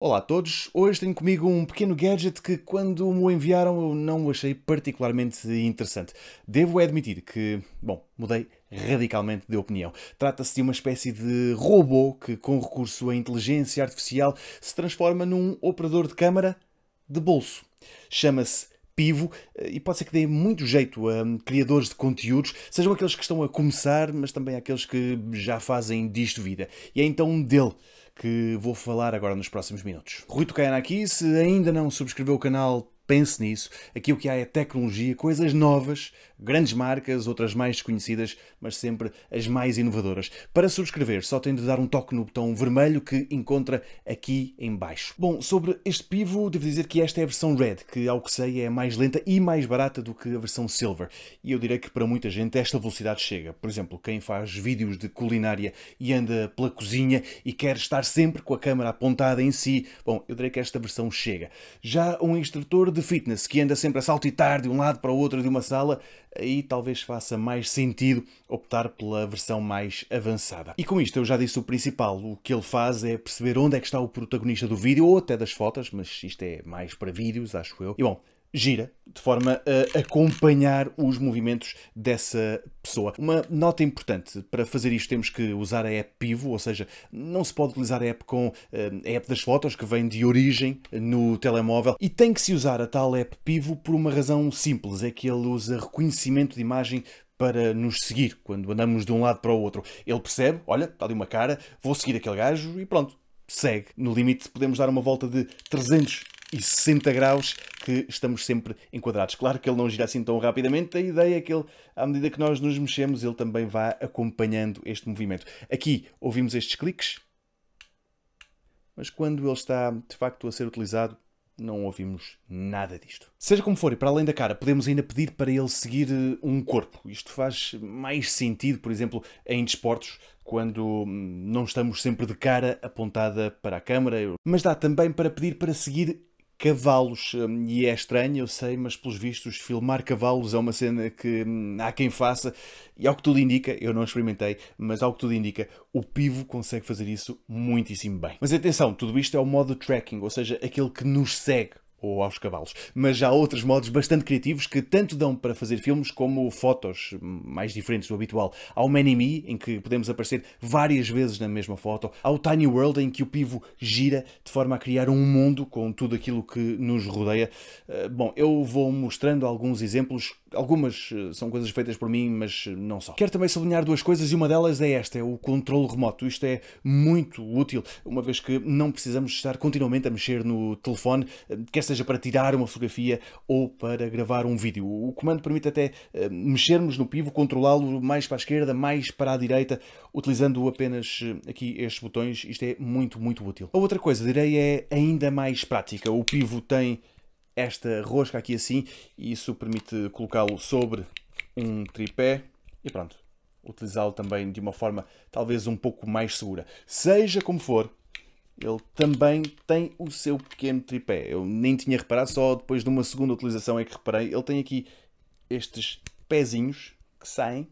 Olá a todos, hoje tenho comigo um pequeno gadget que quando me enviaram eu não achei particularmente interessante. Devo admitir que, bom, mudei radicalmente de opinião. Trata-se de uma espécie de robô que com recurso à inteligência artificial se transforma num operador de câmara de bolso. Chama-se pivo eh, e pode ser que dê muito jeito a hum, criadores de conteúdos, sejam aqueles que estão a começar, mas também aqueles que já fazem disto vida. E é então dele que vou falar agora nos próximos minutos. Rui Tocaiana aqui, se ainda não subscreveu o canal, pense nisso. Aqui o que há é tecnologia, coisas novas, grandes marcas, outras mais desconhecidas, mas sempre as mais inovadoras. Para subscrever, só tem de dar um toque no botão vermelho que encontra aqui em baixo. Bom, sobre este pivo devo dizer que esta é a versão Red, que ao que sei é mais lenta e mais barata do que a versão Silver. E eu direi que para muita gente esta velocidade chega. Por exemplo, quem faz vídeos de culinária e anda pela cozinha e quer estar sempre com a câmera apontada em si, bom, eu direi que esta versão chega. Já um instrutor de fitness que anda sempre a saltitar de um lado para o outro de uma sala, aí talvez faça mais sentido optar pela versão mais avançada. E com isto eu já disse o principal. O que ele faz é perceber onde é que está o protagonista do vídeo ou até das fotos, mas isto é mais para vídeos, acho eu. E bom, gira de forma a acompanhar os movimentos dessa pessoa. Uma nota importante, para fazer isto temos que usar a app Pivo, ou seja, não se pode utilizar a app com eh, a app das fotos que vem de origem no telemóvel e tem que se usar a tal app Pivo por uma razão simples, é que ele usa reconhecimento de imagem para nos seguir quando andamos de um lado para o outro. Ele percebe, olha, está ali uma cara, vou seguir aquele gajo e pronto, segue. No limite podemos dar uma volta de 300 e 60 graus que estamos sempre enquadrados. Claro que ele não gira assim tão rapidamente, a ideia é que ele, à medida que nós nos mexemos, ele também vá acompanhando este movimento. Aqui ouvimos estes cliques, mas quando ele está de facto a ser utilizado, não ouvimos nada disto. Seja como for, e para além da cara, podemos ainda pedir para ele seguir eh, um corpo. Isto faz mais sentido, por exemplo, em desportos, quando hum, não estamos sempre de cara apontada para a câmara, mas dá também para pedir para seguir cavalos. Hum, e é estranho, eu sei, mas pelos vistos, filmar cavalos é uma cena que hum, há quem faça. E ao que tudo indica, eu não experimentei, mas ao que tudo indica, o Pivo consegue fazer isso muitíssimo bem. Mas atenção, tudo isto é o modo tracking, ou seja, aquele que nos segue ou aos cavalos. Mas há outros modos bastante criativos que tanto dão para fazer filmes como fotos mais diferentes do habitual. Há o Many Me, em que podemos aparecer várias vezes na mesma foto. Há o Tiny World, em que o pivo gira de forma a criar um mundo com tudo aquilo que nos rodeia. Eh, bom, eu vou mostrando alguns exemplos Algumas eh, são coisas feitas por mim, mas não só. Quero também sublinhar duas coisas e uma delas é esta, é o controle remoto. Isto é muito útil, uma vez que não precisamos estar continuamente a mexer no telefone, eh, quer seja para tirar uma fotografia ou para gravar um vídeo. O comando permite até eh, mexermos no pivo controlá-lo mais para a esquerda, mais para a direita, utilizando apenas aqui estes botões. Isto é muito, muito útil. A outra coisa, direi, é ainda mais prática. O pivo tem esta rosca aqui assim e isso permite colocá-lo sobre um tripé e pronto, utilizá-lo também de uma forma talvez um pouco mais segura. Seja como for, ele também tem o seu pequeno tripé. Eu nem tinha reparado, só depois de uma segunda utilização é que reparei. Ele tem aqui estes pezinhos que saem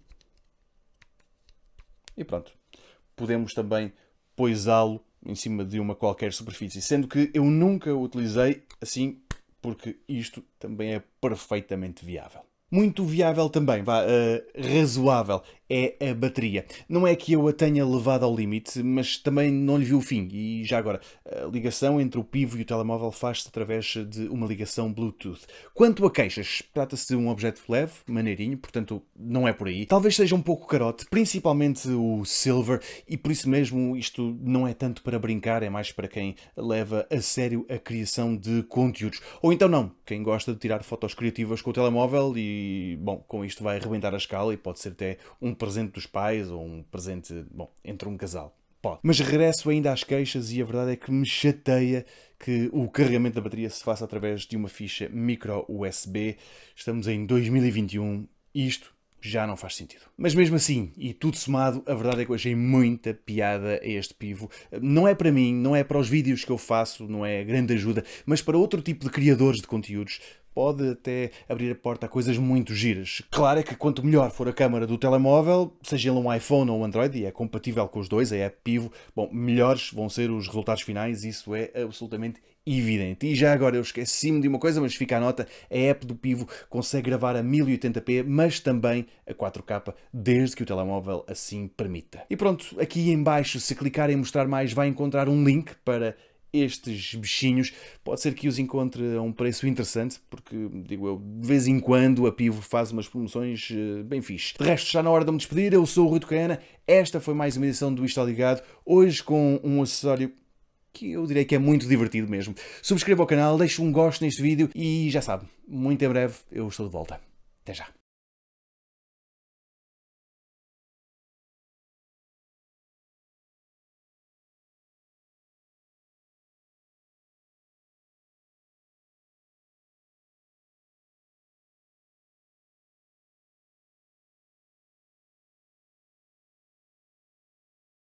e pronto. Podemos também poisá-lo em cima de uma qualquer superfície, sendo que eu nunca o utilizei assim porque isto também é perfeitamente viável. Muito viável também, vá, uh, razoável, é a bateria. Não é que eu a tenha levado ao limite, mas também não lhe vi o fim. E já agora, a ligação entre o pivo e o telemóvel faz-se através de uma ligação Bluetooth. Quanto a queixas, trata-se de um objeto leve, maneirinho, portanto não é por aí. Talvez seja um pouco carote, principalmente o silver, e por isso mesmo isto não é tanto para brincar, é mais para quem leva a sério a criação de conteúdos. Ou então não, quem gosta de tirar fotos criativas com o telemóvel e e, bom, com isto vai arrebentar a escala e pode ser até um presente dos pais ou um presente, bom, entre um casal. Pode. Mas regresso ainda às queixas e a verdade é que me chateia que o carregamento da bateria se faça através de uma ficha micro USB. Estamos em 2021, isto já não faz sentido. Mas mesmo assim, e tudo somado, a verdade é que eu achei muita piada a este pivo. Não é para mim, não é para os vídeos que eu faço, não é grande ajuda, mas para outro tipo de criadores de conteúdos, pode até abrir a porta a coisas muito giras. Claro é que quanto melhor for a câmara do telemóvel, seja ele um iPhone ou um Android, e é compatível com os dois, é a app Pivo, bom, melhores vão ser os resultados finais, isso é absolutamente evidente. E já agora eu esqueci-me de uma coisa, mas fica a nota, a app do Pivo consegue gravar a 1080p, mas também a 4K, desde que o telemóvel assim permita. E pronto, aqui em baixo, se clicar em mostrar mais, vai encontrar um link para estes bichinhos. Pode ser que os encontre a um preço interessante, porque, digo eu, de vez em quando a Pivo faz umas promoções eh, bem fixe. De resto, está na hora de me despedir. Eu sou o Rui Tocana, Esta foi mais uma edição do Isto Ligado. Hoje com um acessório que eu direi que é muito divertido mesmo. Subscreva o canal, deixe um gosto neste vídeo e já sabe, muito em breve eu estou de volta. Até já!